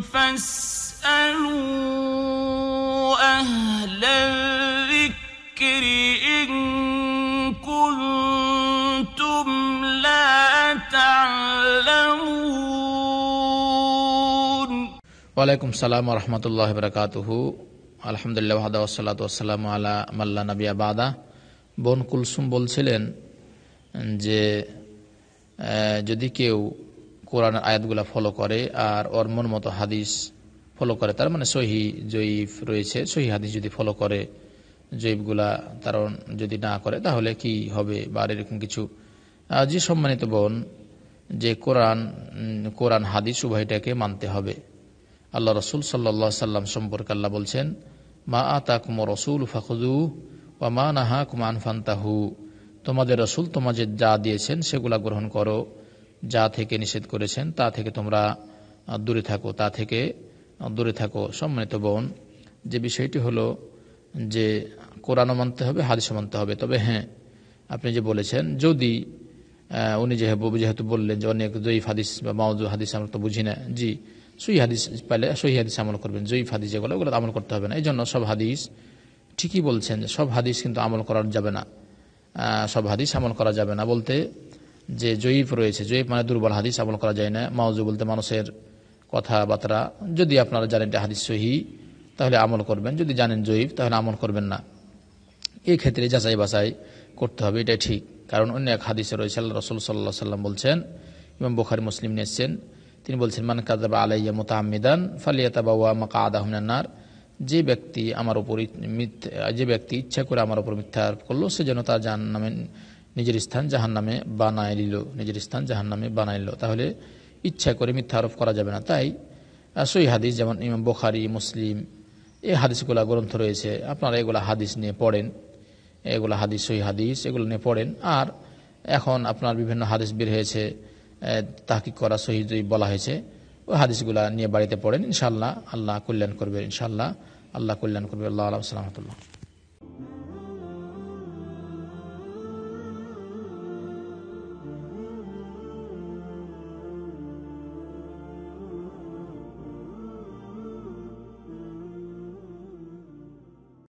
فاسألوا أهل الذكر إن كنتم لا تعلمون وعليكم السلام ورحمة الله وبركاته الحمد لله وحده والصلاة والسلام على من لا نبي بعده বোন কুলসুম বলছিলেন যে যদি কেউ কোরআন আয়াতগুলা ফলো করে আর ওর মন মতো হাদিস ফলো করে তার মানে সহি জৈব রয়েছে সহি হাদিস যদি ফলো করে জৈবগুলা তার যদি না করে তাহলে কি হবে বা এরকম কিছু যে সম্মানিত বোন যে কোরআন কোরআন হাদিস উভয়টাকে মানতে হবে আল্লাহ রসুল সাল্লা সাল্লাম সম্পর্কে আল্লাহ বলছেন মা আতা কুমো রসুল ফাকুদু বা মা নাহা কুমান ফান্তাহু তোমাদের রসুল তোমাদের যা দিয়েছেন সেগুলা গ্রহণ করো যা থেকে নিষেধ করেছেন তা থেকে তোমরা দূরে থাকো তা থেকে দূরে থাকো সম্মানিত বোন যে বিষয়টি হলো যে কোরআনও মানতে হবে হাদিসও মানতে হবে তবে হ্যাঁ আপনি যে বলেছেন যদি উনি যেহেতু যেহেতু বললেন যে অনেক জয়ীফ হাদিস বা মাউজু হাদিস আমরা তো বুঝি না জি সই হাদিস পাইলে সই হাদিস আমল করবেন জয়ীফ হাদিস যেগুলো ওগুলো আমল করতে হবে না এই জন্য সব হাদিস ঠিকই বলছেন সব হাদিস কিন্তু আমল করা যাবে না সব হাদিস আমল করা যাবে না বলতে যে জয়ীফ রয়েছে জয়ীফ মানে দুর্বল হাদিস আমল করা যায় না মাউজু বলতে মানুষের কথাবার্তা যদি আপনারা জানেন হাদিস সহি তাহলে আমল করবেন যদি জানেন জয়ীফ তাহলে আমল করবেন না এই ক্ষেত্রে যাচাই বাছাই করতে হবে এটা ঠিক কারণ অন্য এক হাদিসে রয়েছে আল্লাহ রসুল সাল্লাহ সাল্লাম বলছেন ইমাম বোখারি মুসলিম নিয়েছেন তিনি বলছেন মান কাদাবা আলাইয়া মোতাহমিদান ফালিয়াতাবাওয়া মাকা আদাহমিনান্নার যে ব্যক্তি আমার ওপর যে ব্যক্তি ইচ্ছা করে আমার ওপর মিথ্যা করলো সে যেন তার জান নামে নিজের স্থান জাহান নামে বানায় নিল নিজের স্থান জাহান নামে বানায় নিল তাহলে ইচ্ছা করে মিথ্যা আরোপ করা যাবে না তাই সই হাদিস যেমন ইমাম বোখারি মুসলিম এই হাদিসগুলা গ্রন্থ রয়েছে আপনারা এগুলা হাদিস নিয়ে পড়েন এগুলো হাদিস সই হাদিস এগুলো নিয়ে পড়েন আর এখন আপনার বিভিন্ন হাদিস বের হয়েছে তাহকিক করা সহি বলা হয়েছে ওই হাদিসগুলা নিয়ে বাড়িতে পড়েন ইনশাল্লাহ আল্লাহ কল্যাণ করবে ইনশাল্লাহ আল্লাহ কল্যাণ করবে আল্লাহ আলাম সালামতুল্লাহ